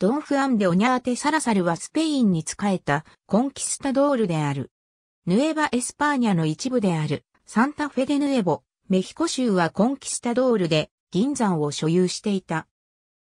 ドンフアンデ・オニャーテ・サラサルはスペインに仕えたコンキスタドールである。ヌエバ・エスパーニャの一部であるサンタフェデ・ヌエボ、メヒコ州はコンキスタドールで銀山を所有していた。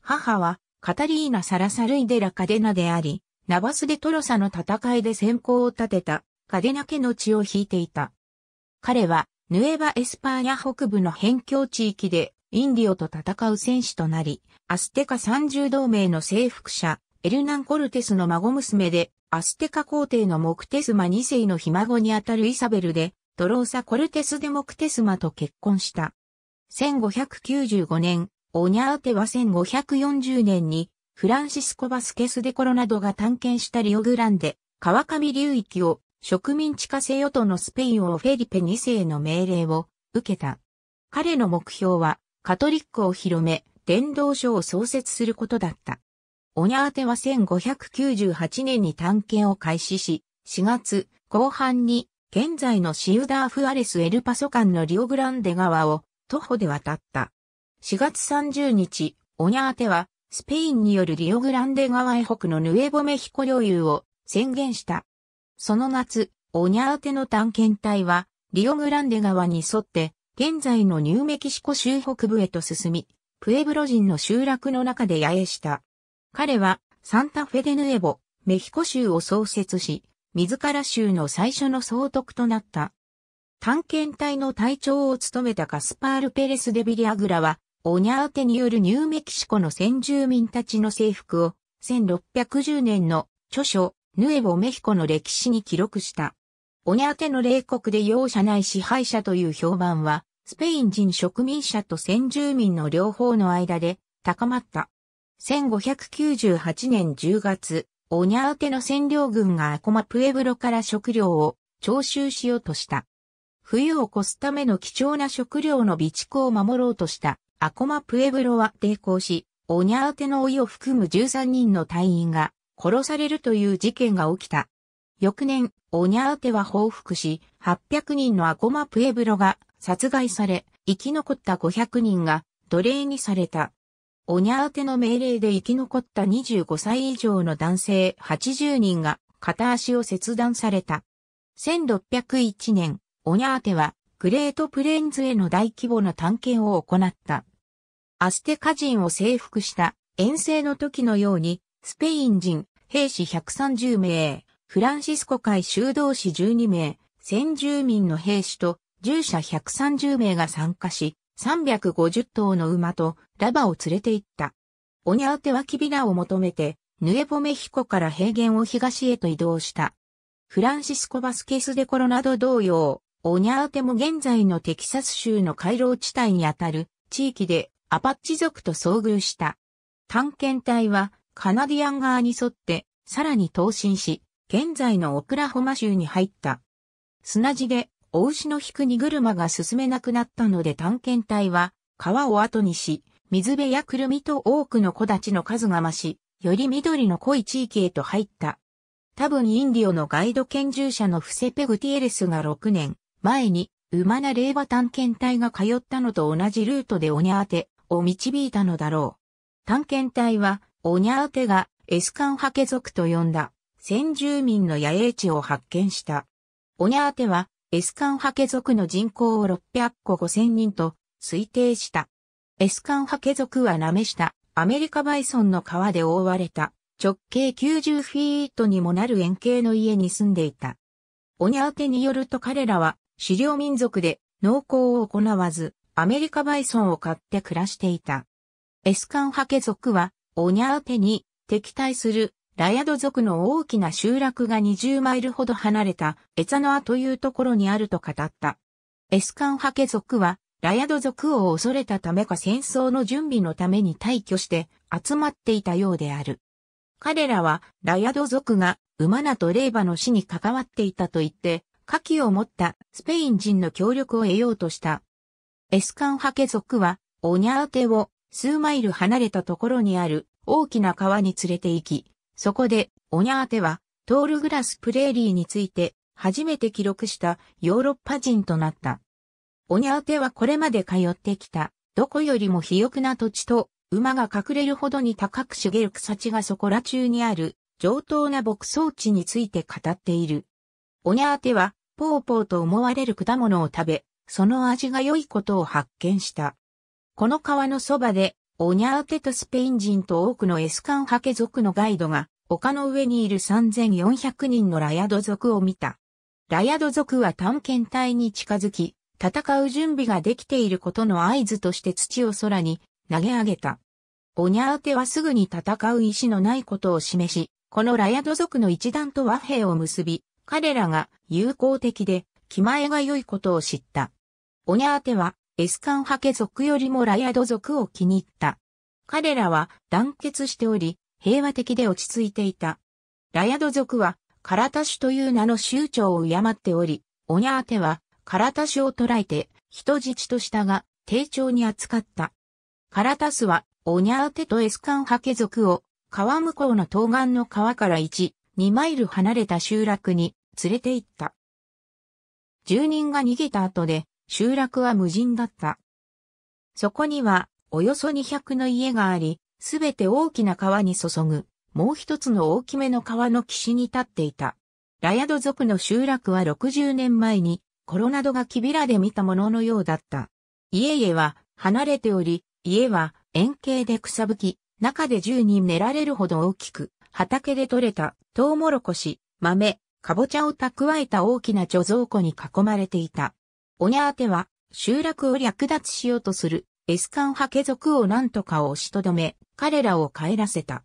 母はカタリーナ・サラサルイデラ・カデナであり、ナバス・デ・トロサの戦いで先行を立てたカデナ家の血を引いていた。彼はヌエバ・エスパーニャ北部の辺境地域でインディオと戦う戦士となり、アステカ30同盟の征服者、エルナン・コルテスの孫娘で、アステカ皇帝のモクテスマ2世のひ孫にあたるイサベルで、ドローサ・コルテスでモクテスマと結婚した。1595年、オニャーテは1540年に、フランシスコ・バスケス・デ・コロなどが探検したリオグランデ、川上流域を植民地化せよとのスペイン王フェリペ2世の命令を受けた。彼の目標はカトリックを広め、伝道書を創設することだった。オニャーテは1598年に探検を開始し、4月後半に現在のシウダーフアレスエルパソ間のリオグランデ川を徒歩で渡った。4月30日、オニャーテはスペインによるリオグランデ川へ北のヌエボメヒコ領有を宣言した。その夏、オニャーテの探検隊はリオグランデ川に沿って現在のニューメキシコ州北部へと進み、プエブロ人の集落の中で野営した。彼はサンタフェデヌエボ、メヒコ州を創設し、自ら州の最初の総督となった。探検隊の隊長を務めたカスパール・ペレス・デビリアグラは、オニャーテによるニューメキシコの先住民たちの征服を、1610年の著書、ヌエボ・メヒコの歴史に記録した。オニャーテの冷国で容赦ない支配者という評判は、スペイン人植民者と先住民の両方の間で高まった。1598年10月、オニャウテの占領軍がアコマプエブロから食料を徴収しようとした。冬を越すための貴重な食料の備蓄を守ろうとしたアコマプエブロは抵抗し、オニャウテの老いを含む13人の隊員が殺されるという事件が起きた。翌年、オニャウテは報復し、800人のアコマプエブロが殺害され、生き残った500人が奴隷にされた。オニャーての命令で生き残った25歳以上の男性80人が片足を切断された。1601年、オニャーてはグレートプレーンズへの大規模な探検を行った。アステカ人を征服した遠征の時のように、スペイン人、兵士130名、フランシスコ会修道士12名、先住民の兵士と従者130名が参加し、350頭の馬とラバを連れて行った。オニャーテはキビナを求めて、ヌエボメヒコから平原を東へと移動した。フランシスコ・バスケス・デ・コロナド同様、オニャーテも現在のテキサス州の回廊地帯にあたる地域でアパッチ族と遭遇した。探検隊はカナディアン側に沿ってさらに東進し、現在のオクラホマ州に入った。砂地で大牛の引く荷車が進めなくなったので探検隊は川を後にし、水辺やくるみと多くの木立の数が増し、より緑の濃い地域へと入った。多分インディオのガイド研究者のフセペグティエレスが6年前に馬な令和探検隊が通ったのと同じルートでオニャーテを導いたのだろう。探検隊はオニャーテがエスカンハケ族と呼んだ先住民の野営地を発見した。オニャーテはエスカンハケ族の人口を600個5000人と推定した。エスカンハケ族は舐めしたアメリカバイソンの川で覆われた直径90フィートにもなる円形の家に住んでいた。オニャーテによると彼らは狩猟民族で農耕を行わずアメリカバイソンを買って暮らしていた。エスカンハケ族はオニャーテに敵対するラヤド族の大きな集落が20マイルほど離れたエザノアというところにあると語った。エスカンハケ族はラヤド族を恐れたためか戦争の準備のために退去して集まっていたようである。彼らはラヤド族が馬名とレーバの死に関わっていたと言って、火器を持ったスペイン人の協力を得ようとした。エスカンハケ族はオニャーテを数マイル離れたところにある大きな川に連れて行き、そこで、オニャーテは、トールグラスプレーリーについて、初めて記録したヨーロッパ人となった。オニャーテはこれまで通ってきた、どこよりも肥沃な土地と、馬が隠れるほどに高く茂る草地がそこら中にある、上等な牧草地について語っている。オニャーテは、ポーポーと思われる果物を食べ、その味が良いことを発見した。この川のそばで、オニャウテとスペイン人と多くのエスカンハケ族のガイドが、丘の上にいる3400人のラヤド族を見た。ラヤド族は探検隊に近づき、戦う準備ができていることの合図として土を空に投げ上げた。オニャーテはすぐに戦う意志のないことを示し、このラヤド族の一団と和平を結び、彼らが友好的で気前が良いことを知った。オニャーテはエスカンハケ族よりもラヤド族を気に入った。彼らは団結しており、平和的で落ち着いていた。ラヤド族は、カラタシュという名の酋長を敬っており、オニャーテは、カラタシュを捕らえて、人質としたが、丁重に扱った。カラタスは、オニャーテとエスカンハケ族を、川向こうの東岸の川から1、2マイル離れた集落に連れて行った。住人が逃げた後で、集落は無人だった。そこには、およそ200の家があり、すべて大きな川に注ぐ、もう一つの大きめの川の岸に立っていた。ラヤド族の集落は60年前に、コロナドがキビラで見たもののようだった。家々は離れており、家は円形で草吹き、中で10人寝られるほど大きく、畑で採れたトウモロコシ、豆、カボチャを蓄えた大きな貯蔵庫に囲まれていた。オニャーテは、集落を略奪しようとする、エスカン派家族を何とか押しとどめ、彼らを帰らせた。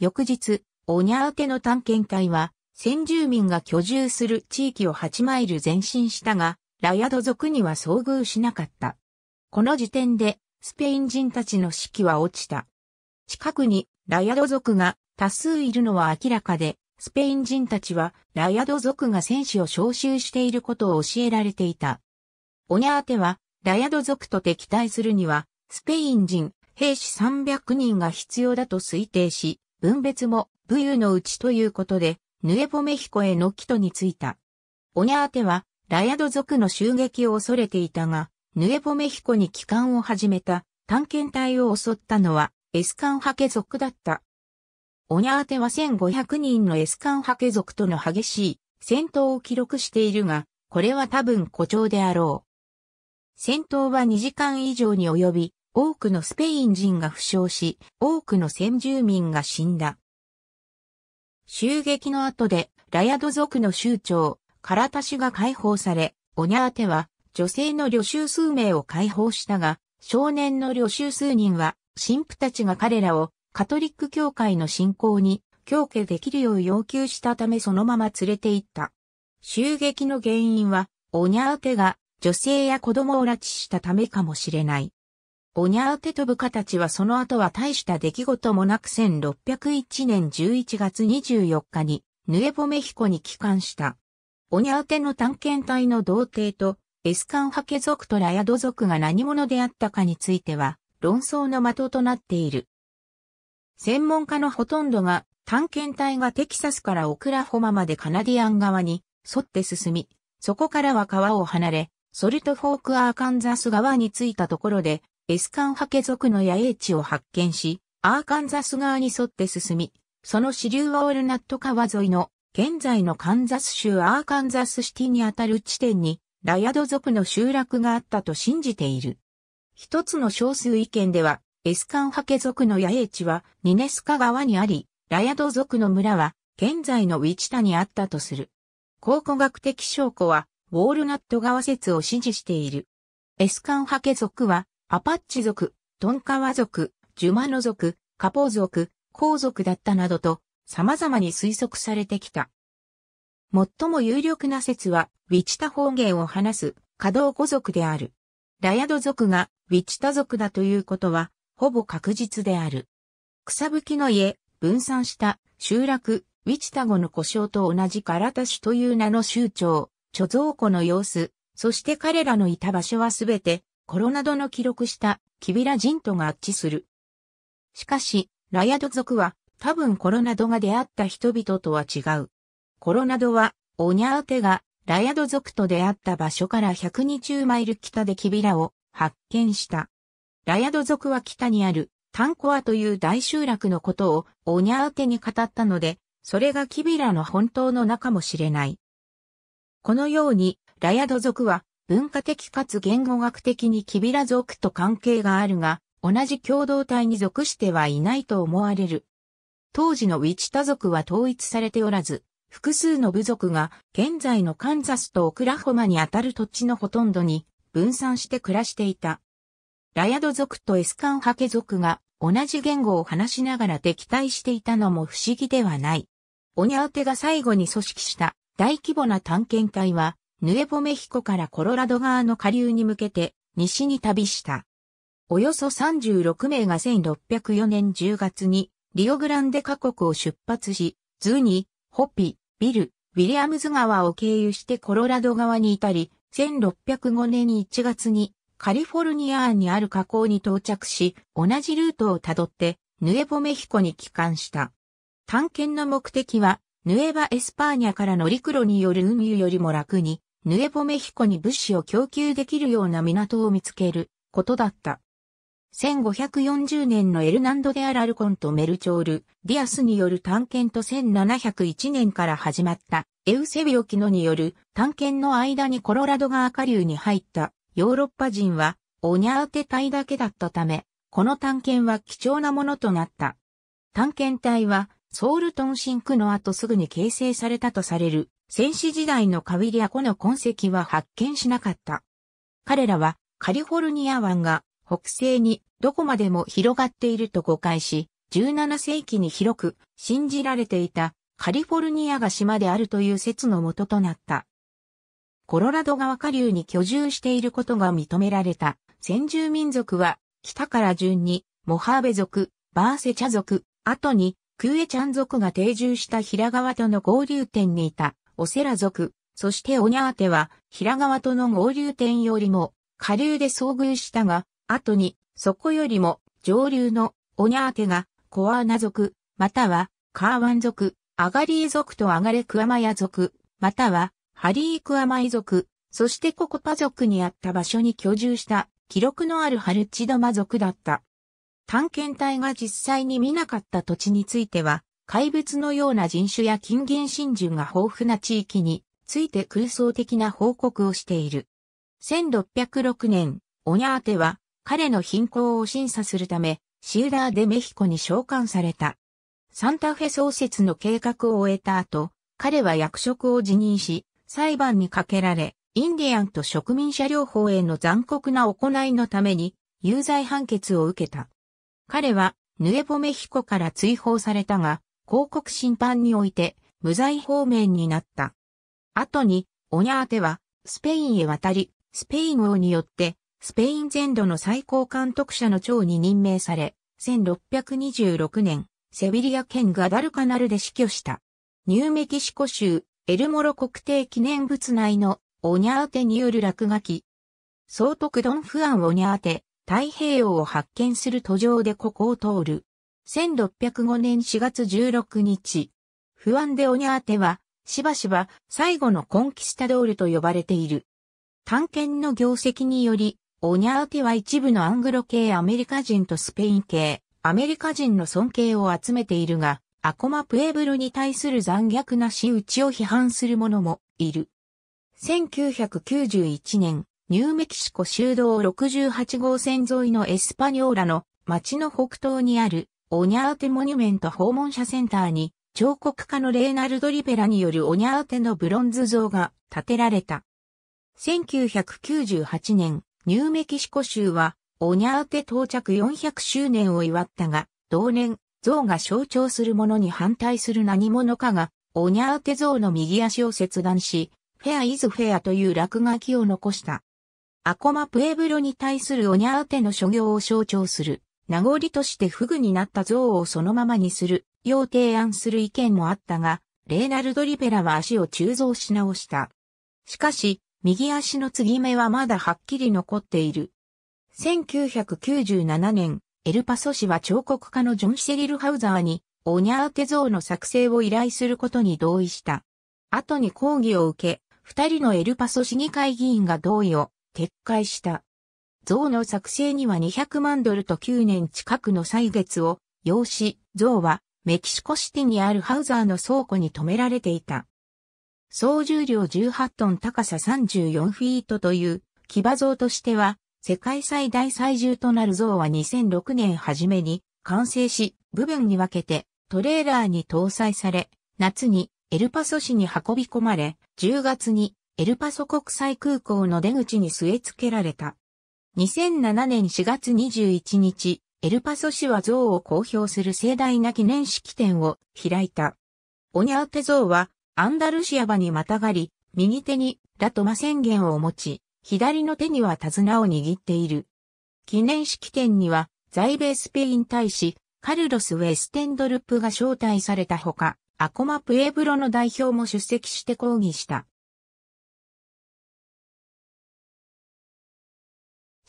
翌日、オニャーテの探検隊は、先住民が居住する地域を8マイル前進したが、ラヤド族には遭遇しなかった。この時点で、スペイン人たちの士気は落ちた。近くに、ラヤド族が多数いるのは明らかで、スペイン人たちは、ラヤド族が戦士を招集していることを教えられていた。オニャーテは、ラヤド族と敵対するには、スペイン人、兵士300人が必要だと推定し、分別も武勇のうちということで、ヌエボメヒコへの帰途についた。オニャーテは、ラヤド族の襲撃を恐れていたが、ヌエボメヒコに帰還を始めた探検隊を襲ったのは、エスカンハケ族だった。オニャーテは1500人のエスカンハケ族との激しい戦闘を記録しているが、これは多分誇張であろう。戦闘は2時間以上に及び、多くのスペイン人が負傷し、多くの先住民が死んだ。襲撃の後で、ラヤド族の州長、カラタシが解放され、オニャーテは、女性の旅衆数名を解放したが、少年の旅衆数人は、神父たちが彼らを、カトリック教会の信仰に、強化できるよう要求したためそのまま連れて行った。襲撃の原因は、オニャーテが女性や子供を拉致したためかもしれない。おにゃーて飛ぶ形はその後は大した出来事もなく1601年11月24日にヌエボメヒコに帰還した。おにゃーての探検隊の童貞とエスカンハケ族とラヤド族が何者であったかについては論争の的となっている。専門家のほとんどが探検隊がテキサスからオクラホマまでカナディアン側に沿って進み、そこからは川を離れ、ソルトフォークアーカンザス側に着いたところで、エスカンハケ族の野営地を発見し、アーカンザス側に沿って進み、その支流はオールナット川沿いの、現在のカンザス州アーカンザスシティにあたる地点に、ラヤド族の集落があったと信じている。一つの少数意見では、エスカンハケ族の野営地はニネスカ川にあり、ラヤド族の村は現在のウィチタにあったとする。考古学的証拠はウォールナット川説を支持している。エスカンハケ族は、アパッチ族、トンカワ族、ジュマノ族、カポー族、皇族だったなどと、様々に推測されてきた。最も有力な説は、ウィチタ方言を話す、稼働コ族である。ラヤド族が、ウィチタ族だということは、ほぼ確実である。草吹きの家、分散した、集落、ウィチタ語の故障と同じカラタシュという名の州長、貯蔵庫の様子、そして彼らのいた場所はすべて、コロナドの記録したキビラ人とが合致する。しかし、ラヤド族は多分コロナドが出会った人々とは違う。コロナドは、オニャーテがラヤド族と出会った場所から120マイル北でキビラを発見した。ラヤド族は北にあるタンコアという大集落のことをオニャーテに語ったので、それがキビラの本当の名かもしれない。このように、ラヤド族は文化的かつ言語学的にキビラ族と関係があるが、同じ共同体に属してはいないと思われる。当時のウィチタ族は統一されておらず、複数の部族が現在のカンザスとオクラホマにあたる土地のほとんどに分散して暮らしていた。ラヤド族とエスカンハケ族が同じ言語を話しながら敵対していたのも不思議ではない。オニャーテが最後に組織した大規模な探検隊は、ヌエボメヒコからコロラド側の下流に向けて、西に旅した。およそ36名が1604年10月に、リオグランデ各国を出発し、ズーニ、ホピ、ビル、ウィリアムズ川を経由してコロラド側に至り、1605年1月にカリフォルニアにある河口に到着し、同じルートをたどって、ヌエボメヒコに帰還した。探検の目的は、ヌエバ・エスパーニャからの陸路による運輸よりも楽に、ヌエボメヒコに物資を供給できるような港を見つけることだった。1540年のエルナンド・デ・アラルコンとメルチョール・ディアスによる探検と1701年から始まったエウセビオ・キノによる探検の間にコロラド川下流に入ったヨーロッパ人はオニャーテ隊だけだったため、この探検は貴重なものとなった。探検隊はソウルトンシンクの後すぐに形成されたとされる、戦死時代のカウィリア湖の痕跡は発見しなかった。彼らはカリフォルニア湾が北西にどこまでも広がっていると誤解し、17世紀に広く信じられていたカリフォルニアが島であるという説の元となった。コロラド川下流に居住していることが認められた先住民族は北から順にモハーベ族、バーセチャ族、後にクーエチャン族が定住した平川との合流点にいたオセラ族、そしてオニャーテは平川との合流点よりも下流で遭遇したが、後にそこよりも上流のオニャーテがコアーナ族、またはカーワン族、アガリー族とアガレクアマヤ族、またはハリークアマイ族、そしてココパ族にあった場所に居住した記録のあるハルチドマ族だった。探検隊が実際に見なかった土地については、怪物のような人種や近現真珠が豊富な地域について空想的な報告をしている。1606年、オニャーテは彼の貧困を審査するため、シーダーデメヒコに召喚された。サンタフェ創設の計画を終えた後、彼は役職を辞任し、裁判にかけられ、インディアンと植民者両方への残酷な行いのために、有罪判決を受けた。彼は、ヌエポメヒコから追放されたが、広告審判において、無罪方面になった。後に、オニャーテは、スペインへ渡り、スペイン王によって、スペイン全土の最高監督者の長に任命され、1626年、セビリア県ガダルカナルで死去した。ニューメキシコ州、エルモロ国定記念物内の、オニャーテによる落書き。総督ドン・フアン・オニャーテ、太平洋を発見する途上でここを通る。1605年4月16日、不安でオニャーテは、しばしば最後のコンキスタドールと呼ばれている。探検の業績により、オニャーテは一部のアングロ系アメリカ人とスペイン系、アメリカ人の尊敬を集めているが、アコマプエブロに対する残虐な仕打ちを批判する者もいる。1991年、ニューメキシコ州道68号線沿いのエスパニョーラの町の北東にあるオニャーテモニュメント訪問者センターに彫刻家のレーナルド・リベラによるオニャーテのブロンズ像が建てられた。1998年、ニューメキシコ州はオニャーテ到着400周年を祝ったが、同年、像が象徴するものに反対する何者かが、オニャーテ像の右足を切断し、フェアイズフェアという落書きを残した。アコマプエブロに対するオニャーテの所業を象徴する、名残としてフグになった像をそのままにする、よう提案する意見もあったが、レーナルド・リペラは足を鋳造し直した。しかし、右足の継ぎ目はまだはっきり残っている。1997年、エルパソ氏は彫刻家のジョン・シェリル・ハウザーに、オニャーテ像の作成を依頼することに同意した。後に抗議を受け、二人のエルパソ市議会議員が同意を撤回した。像の作成には200万ドルと9年近くの歳月を要し、像はメキシコシティにあるハウザーの倉庫に止められていた。総重量18トン高さ34フィートという騎馬像としては世界最大最重となる像は2006年初めに完成し部分に分けてトレーラーに搭載され夏にエルパソ市に運び込まれ10月にエルパソ国際空港の出口に据え付けられた。2007年4月21日、エルパソ市は像を公表する盛大な記念式典を開いた。オニャーテ像はアンダルシア場にまたがり、右手にラトマ宣言を持ち、左の手には手綱を握っている。記念式典には、在米スペイン大使、カルロス・ウェステンドルップが招待されたほか、アコマ・プエブロの代表も出席して抗議した。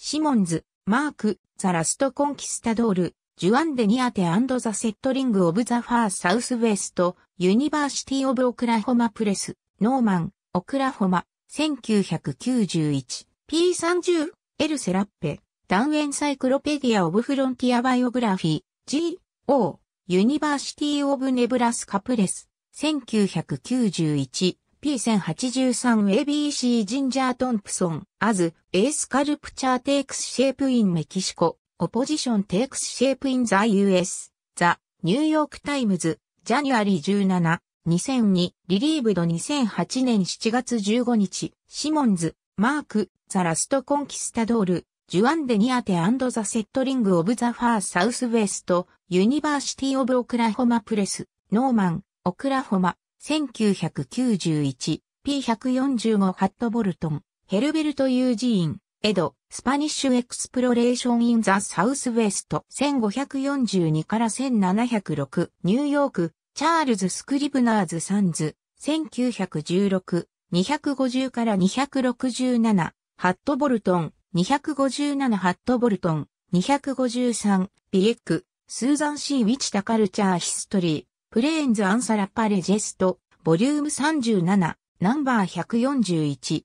シモンズ、マーク、ザ・ラスト・コンキスタドール、ジュアンデ・ニアテザ・セットリング・オブ・ザ・ファー・サウス・ウェスト、ユニバーシティ・オブ・オクラホマ・プレス、ノーマン、オクラホマ、1991、P30、エル・セラッペ、ダン・エンサイクロペディア・オブ・フロンティア・バイオグラフィー、G、O、ユニバーシティ・オブ・ネブラスカ・プレス、1991、P1083ABC ジンジャートンプソン、アズ、エースカルプチャーテイクスシェイプインメキシコ、オポジションテイクスシェイプインザ US、ザ、ニューヨークタイムズ、ジャニュアリー17、2002、リリーブド2008年7月15日、シモンズ、マーク、ザラストコンキスタドール、ジュアンデニアテザセットリングオブザファーサウスウェスト、ユニバーシティオブオクラホマプレス、ノーマン、オクラホマ、1991、p 1 4 5ハットボルトン、ヘルベルト・ユージーン、エド、スパニッシュ・エクスプロレーション・イン・ザ・サウス・ウェスト1542から1706、ニューヨーク、チャールズ・スクリブナーズ・サンズ、1916、250から267、ハットボルトン、257ハットボルトン、253、ビエック、スーザン・シー・ウィチ・タ・カルチャー・ヒストリー、プレーンズ・アンサラ・パレジェスト、ボリューム37、ナンバー141、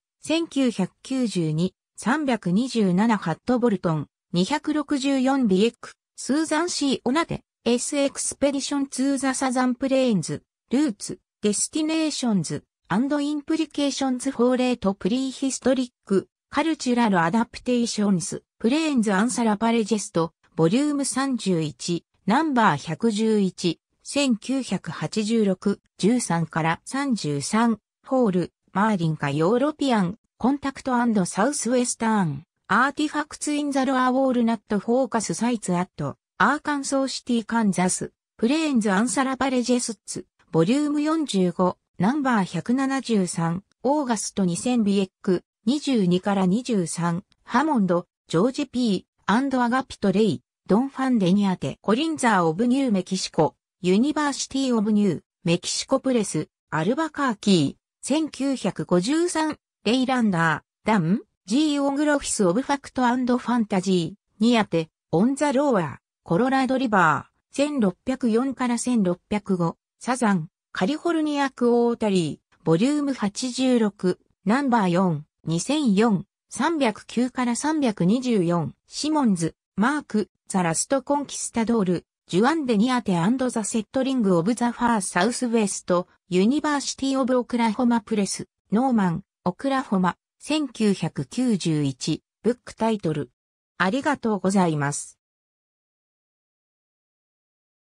1992-327ハットボルトン、264ビエック、スーザン・シー・オナテ、S エクスペディション・ツー・ザ・サザン・プレーンズ、ルーツ、デスティネーションズ、アンド・インプリケーションズ・フォーレート・プリーヒストリック、カルチュラル・アダプテーションズ、プレーンズ・アンサラ・パレジェスト、ボリューム31、ナンバー111、1986-13から33、ホール、マーリンかヨーロピアン、コンタクトサウスウェスターン、アーティファクツインザロアウォールナットフォーカスサイツアット、アーカンソーシティカンザス、プレーンズアンサラバレジェスッツ、ボリューム45、ナンバー173、オーガスト2000ビエック、22から23、ハモンド、ジョージー、アンドアガピトレイ、ドンファンデニアテ、コリンザーオブニューメキシコ、ユニバーシティオブニュー、メキシコプレス、アルバカーキー、1953、レイランダー、ダン、ジーオグロフィスオブファクトファンタジー、ニアテ、オンザローアー、コロラドリバー、1604から1605、サザン、カリフォルニアクオータリー、ボリューム86、ナンバー4、2004、309から324、シモンズ、マーク、ザラストコンキスタドール、ジュアンデニアテザ・セットリング・オブ・ザ・ファー・サウス・ウェスト、ユニバーシティ・オブ・オクラホマ・プレス、ノーマン、オクラホマ、1991、ブックタイトル。ありがとうございます。